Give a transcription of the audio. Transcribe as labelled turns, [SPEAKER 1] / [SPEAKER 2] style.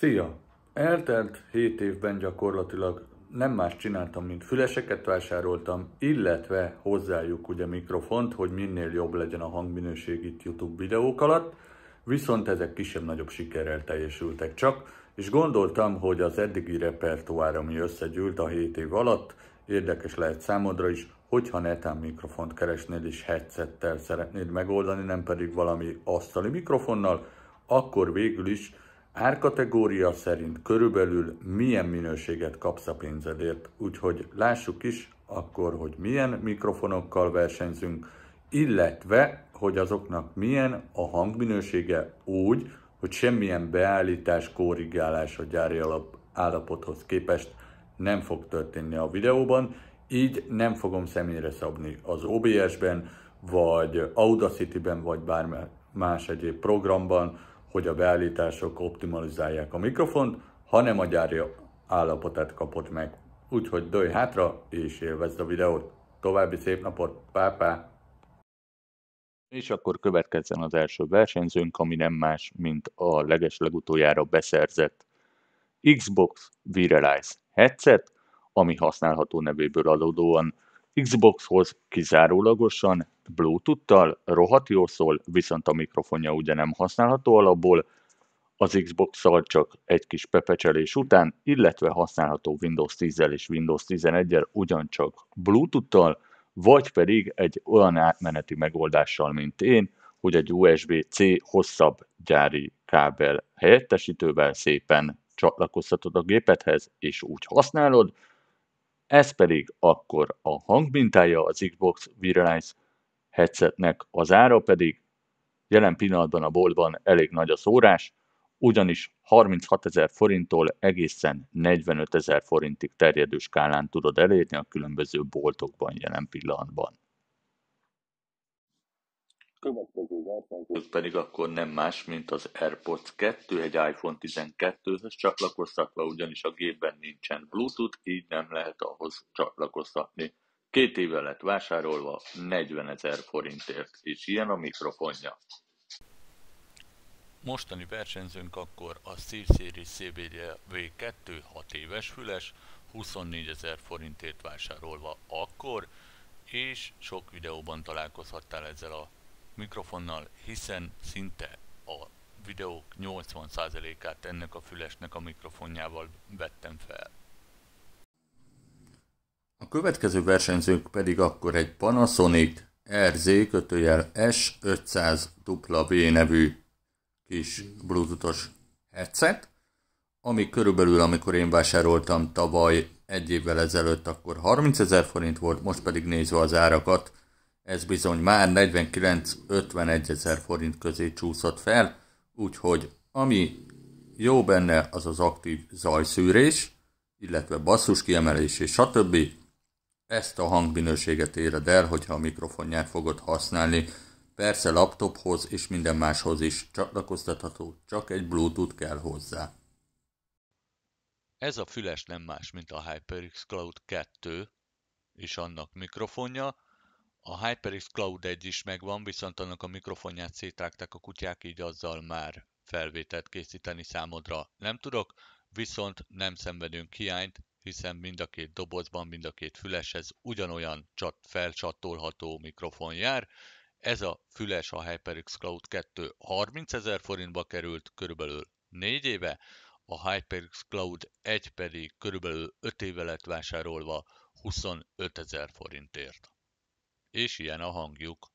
[SPEAKER 1] Szia! Eltelt 7 évben gyakorlatilag nem más csináltam, mint füleseket vásároltam, illetve hozzájuk ugye mikrofont, hogy minél jobb legyen a hangminőség itt YouTube videók alatt, viszont ezek kisebb-nagyobb sikerrel teljesültek csak, és gondoltam, hogy az eddigi repertoár, ami összegyűlt a 7 év alatt, érdekes lehet számodra is, hogyha netán mikrofont keresnéd és headsettel szeretnéd megoldani, nem pedig valami asztali mikrofonnal, akkor végül is árkategória szerint körülbelül milyen minőséget kapsz a pénzedért, úgyhogy lássuk is akkor, hogy milyen mikrofonokkal versenyzünk, illetve, hogy azoknak milyen a hangminősége úgy, hogy semmilyen beállítás, korrigálás a gyári alap állapothoz képest nem fog történni a videóban, így nem fogom személyre szabni az OBS-ben, vagy Audacity-ben, vagy bármely más egyéb programban, hogy a beállítások optimalizálják a mikrofont, hanem a gyári állapotát kapott meg. Úgyhogy dölj hátra és élvezd a videót. További szép napot, pápá! És akkor következzen az első versenyzőnk, ami nem más, mint a leges legutoljára beszerzett Xbox Viralize headset, ami használható nevéből adódóan Xboxhoz kizárólagosan Bluetooth-tal rohadt jól szól, viszont a mikrofonja ugye nem használható alapból, az Xbox-szal csak egy kis pepecselés után, illetve használható Windows 10-el és Windows 11-el ugyancsak Bluetooth-tal, vagy pedig egy olyan átmeneti megoldással, mint én, hogy egy USB-C hosszabb gyári kábel helyettesítővel szépen csatlakoztatod a gépethez és úgy használod, ez pedig akkor a hangmintája az Xbox Virilize headsetnek az ára pedig jelen pillanatban a boltban elég nagy a szórás, ugyanis 36 ezer forinttól egészen 45 ezer forintig terjedő skálán tudod elérni a különböző boltokban jelen pillanatban. Ez pedig akkor nem más, mint az AirPods 2 egy iPhone 12-höz csatlakoztatva, ugyanis a gépben nincsen Bluetooth, így nem lehet ahhoz csatlakoztatni. Két éve lett vásárolva 40 ezer forintért, és ilyen a mikrofonja. Mostani versenyzőnk akkor a Steel Series CBD V2 6 éves füles, 24 ezer forintért vásárolva akkor, és sok videóban találkozhattál ezzel a mikrofonnal, hiszen szinte a videók 80%-át ennek a fülesnek a mikrofonjával vettem fel. A következő versenyzők pedig akkor egy Panasonic RZ kötőjel S500W nevű kis bluetoothos headset, ami körülbelül, amikor én vásároltam tavaly egy évvel ezelőtt, akkor 30 ezer forint volt, most pedig nézve az árakat, ez bizony már 49-51 ezer forint közé csúszott fel, úgyhogy ami jó benne, az az aktív zajszűrés, illetve basszus kiemelés és stb ezt a hangminőséget éred el, hogyha a mikrofonját fogod használni. Persze laptophoz és minden máshoz is csatlakoztatható, csak egy Bluetooth kell hozzá. Ez a füles nem más, mint a HyperX Cloud 2 és annak mikrofonja. A HyperX Cloud 1 is megvan, viszont annak a mikrofonját szétrágták a kutyák, így azzal már felvételt készíteni számodra nem tudok, viszont nem szenvedünk hiányt, hiszen mind a két dobozban, mind a két füleshez ugyanolyan csat, felcsatolható mikrofon jár. Ez a füles a HyperX Cloud 2 30 ezer forintba került körülbelül 4 éve, a HyperX Cloud 1 pedig körülbelül 5 éve lett vásárolva 25 ezer forintért. És ilyen a hangjuk.